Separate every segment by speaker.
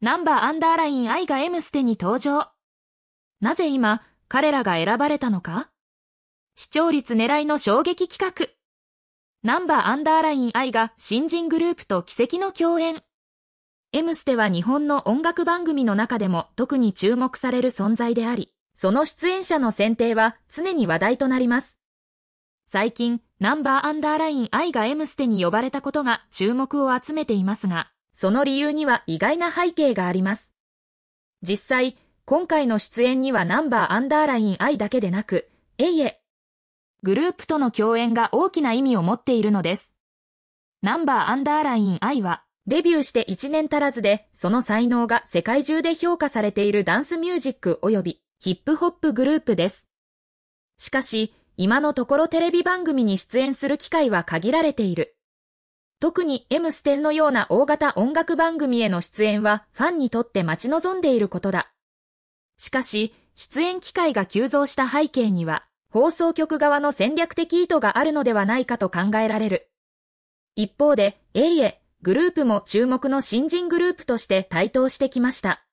Speaker 1: ナンバーアンダーライン I が M ステに登場。なぜ今、彼らが選ばれたのか視聴率狙いの衝撃企画。ナンバーアンダーライン I が新人グループと奇跡の共演。M ステは日本の音楽番組の中でも特に注目される存在であり、その出演者の選定は常に話題となります。最近、ナンバーアンダーライン I が M ステに呼ばれたことが注目を集めていますが、その理由には意外な背景があります。実際、今回の出演にはナンバーアンダーライン I だけでなく、えいえ。グループとの共演が大きな意味を持っているのです。ナンバーアンダーライン I は、デビューして1年足らずで、その才能が世界中で評価されているダンスミュージック及びヒップホップグループです。しかし、今のところテレビ番組に出演する機会は限られている。特に M ステンのような大型音楽番組への出演はファンにとって待ち望んでいることだ。しかし、出演機会が急増した背景には、放送局側の戦略的意図があるのではないかと考えられる。一方で、エイエ、グループも注目の新人グループとして台頭してきました。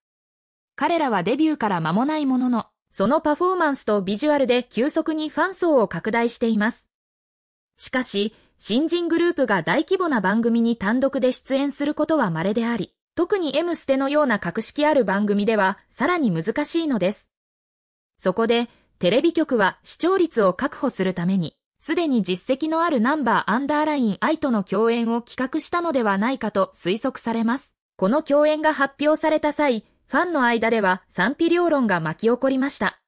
Speaker 1: 彼らはデビューから間もないものの、そのパフォーマンスとビジュアルで急速にファン層を拡大しています。しかし、新人グループが大規模な番組に単独で出演することは稀であり、特に M ステのような格式ある番組ではさらに難しいのです。そこで、テレビ局は視聴率を確保するために、すでに実績のあるナンバーアンダーライン愛との共演を企画したのではないかと推測されます。この共演が発表された際、ファンの間では賛否両論が巻き起こりました。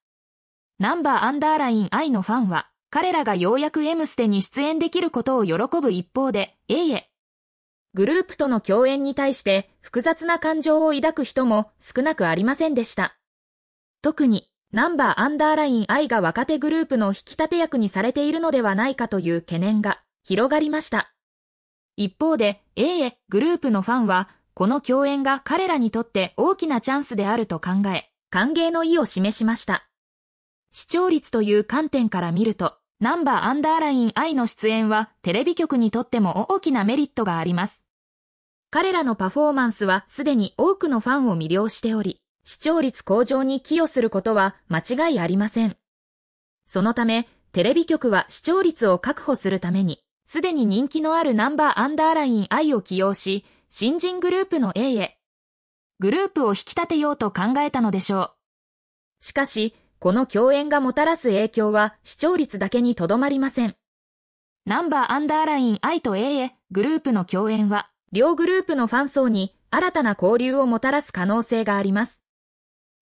Speaker 1: ナンバーアンダーライン愛のファンは、彼らがようやく M ステに出演できることを喜ぶ一方で、えいえ。グループとの共演に対して複雑な感情を抱く人も少なくありませんでした。特に、ナンバーアンダーライン I が若手グループの引き立て役にされているのではないかという懸念が広がりました。一方で、AA グループのファンは、この共演が彼らにとって大きなチャンスであると考え、歓迎の意を示しました。視聴率という観点から見ると、ナンバーアンダーライン I の出演はテレビ局にとっても大きなメリットがあります。彼らのパフォーマンスはすでに多くのファンを魅了しており、視聴率向上に寄与することは間違いありません。そのため、テレビ局は視聴率を確保するために、すでに人気のあるナンバーアンダーライン I を起用し、新人グループの A へ、グループを引き立てようと考えたのでしょう。しかし、この共演がもたらす影響は視聴率だけにとどまりません。ナンバーアンダーライン I と AA グループの共演は、両グループのファン層に新たな交流をもたらす可能性があります。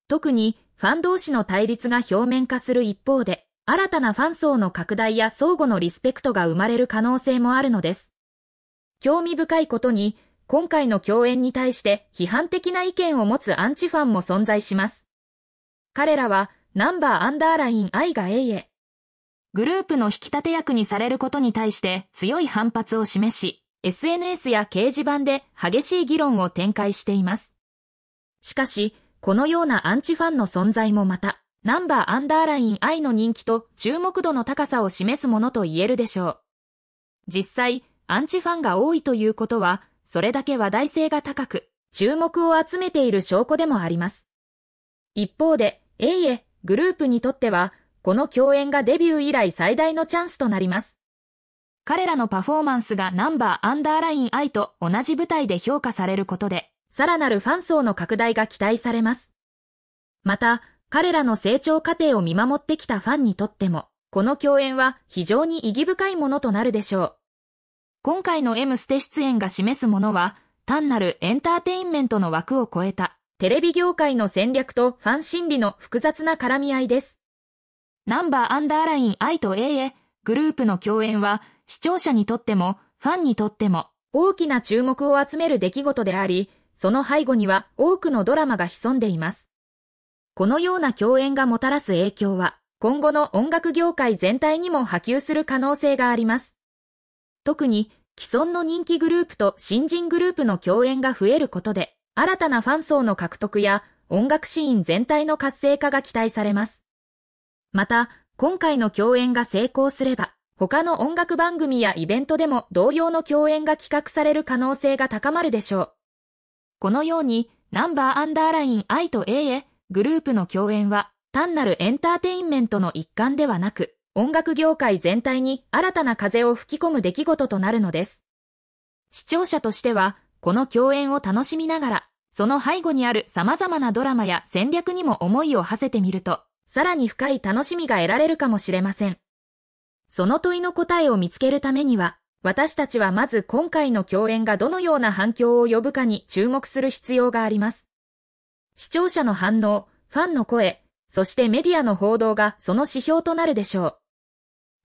Speaker 1: 特に、ファン同士の対立が表面化する一方で、新たなファン層の拡大や相互のリスペクトが生まれる可能性もあるのです。興味深いことに、今回の共演に対して批判的な意見を持つアンチファンも存在します。彼らはナンバーアンダーライン I が A へ。グループの引き立て役にされることに対して強い反発を示し、SNS や掲示板で激しい議論を展開しています。しかし、このようなアンチファンの存在もまた、ナンバーアンダーライン I の人気と注目度の高さを示すものと言えるでしょう。実際、アンチファンが多いということは、それだけ話題性が高く、注目を集めている証拠でもあります。一方で、A へグループにとっては、この共演がデビュー以来最大のチャンスとなります。彼らのパフォーマンスがナンバーアンダーライン I と同じ舞台で評価されることで、さらなるファン層の拡大が期待されます。また、彼らの成長過程を見守ってきたファンにとっても、この共演は非常に意義深いものとなるでしょう。今回の M ステ出演が示すものは、単なるエンターテインメントの枠を超えたテレビ業界の戦略とファン心理の複雑な絡み合いです。ナンバーアンダーライン I と A へグループの共演は視聴者にとってもファンにとっても大きな注目を集める出来事であり、その背後には多くのドラマが潜んでいます。このような共演がもたらす影響は、今後の音楽業界全体にも波及する可能性があります。特に既存の人気グループと新人グループの共演が増えることで、新たなファン層の獲得や音楽シーン全体の活性化が期待されます。また、今回の共演が成功すれば、他の音楽番組やイベントでも同様の共演が企画される可能性が高まるでしょう。このように、ナンバーアンダーライン I と A へグループの共演は、単なるエンターテインメントの一環ではなく、音楽業界全体に新たな風を吹き込む出来事となるのです。視聴者としては、この共演を楽しみながら、その背後にある様々なドラマや戦略にも思いを馳せてみると、さらに深い楽しみが得られるかもしれません。その問いの答えを見つけるためには、私たちはまず今回の共演がどのような反響を呼ぶかに注目する必要があります。視聴者の反応、ファンの声、そしてメディアの報道がその指標となるでしょう。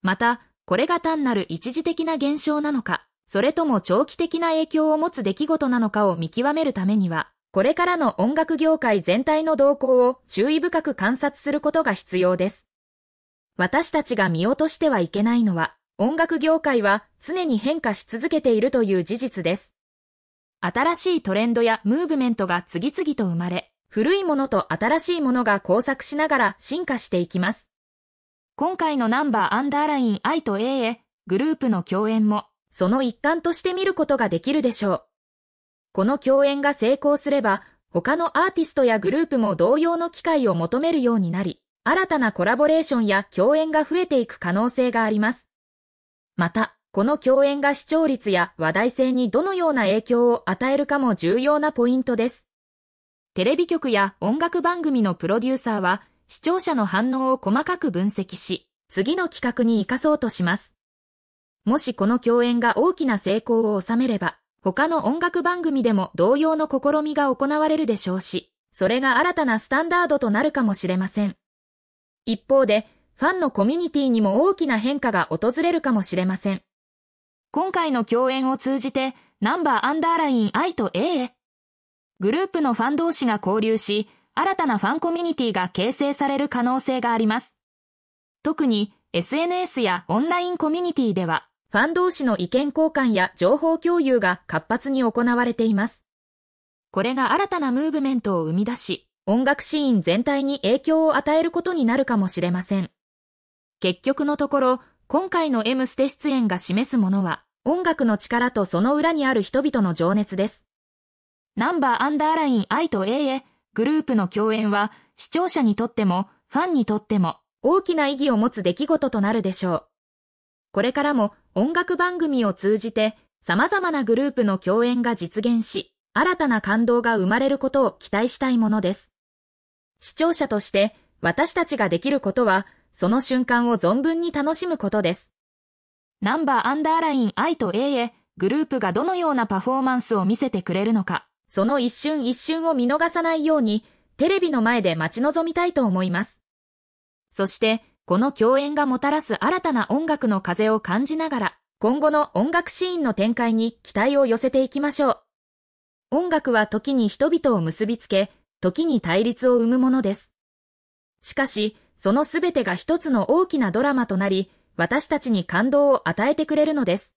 Speaker 1: また、これが単なる一時的な現象なのか、それとも長期的な影響を持つ出来事なのかを見極めるためには、これからの音楽業界全体の動向を注意深く観察することが必要です。私たちが見落としてはいけないのは、音楽業界は常に変化し続けているという事実です。新しいトレンドやムーブメントが次々と生まれ、古いものと新しいものが交錯しながら進化していきます。今回のナンバーアンダーライン I と A へグループの共演もその一環として見ることができるでしょう。この共演が成功すれば、他のアーティストやグループも同様の機会を求めるようになり、新たなコラボレーションや共演が増えていく可能性があります。また、この共演が視聴率や話題性にどのような影響を与えるかも重要なポイントです。テレビ局や音楽番組のプロデューサーは視聴者の反応を細かく分析し、次の企画に活かそうとします。もしこの共演が大きな成功を収めれば、他の音楽番組でも同様の試みが行われるでしょうし、それが新たなスタンダードとなるかもしれません。一方で、ファンのコミュニティにも大きな変化が訪れるかもしれません。今回の共演を通じて、ナンバーアンダーライン I と A へ。グループのファン同士が交流し、新たなファンコミュニティが形成される可能性があります。特に SNS やオンラインコミュニティでは、ファン同士の意見交換や情報共有が活発に行われています。これが新たなムーブメントを生み出し、音楽シーン全体に影響を与えることになるかもしれません。結局のところ、今回の M ステ出演が示すものは、音楽の力とその裏にある人々の情熱です。ナンバーアンダーライン I と A へ、グループの共演は、視聴者にとっても、ファンにとっても、大きな意義を持つ出来事となるでしょう。これからも音楽番組を通じて様々なグループの共演が実現し、新たな感動が生まれることを期待したいものです。視聴者として私たちができることは、その瞬間を存分に楽しむことです。ナンバーアンダーライン I と A へグループがどのようなパフォーマンスを見せてくれるのか、その一瞬一瞬を見逃さないように、テレビの前で待ち望みたいと思います。そして、この共演がもたらす新たな音楽の風を感じながら、今後の音楽シーンの展開に期待を寄せていきましょう。音楽は時に人々を結びつけ、時に対立を生むものです。しかし、そのすべてが一つの大きなドラマとなり、私たちに感動を与えてくれるのです。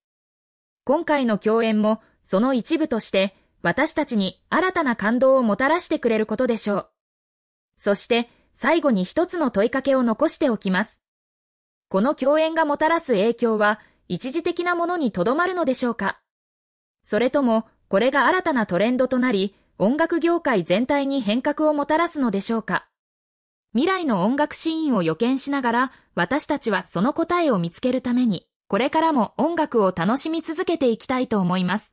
Speaker 1: 今回の共演も、その一部として、私たちに新たな感動をもたらしてくれることでしょう。そして、最後に一つの問いかけを残しておきます。この共演がもたらす影響は一時的なものにとどまるのでしょうかそれとも、これが新たなトレンドとなり、音楽業界全体に変革をもたらすのでしょうか未来の音楽シーンを予見しながら、私たちはその答えを見つけるために、これからも音楽を楽しみ続けていきたいと思います。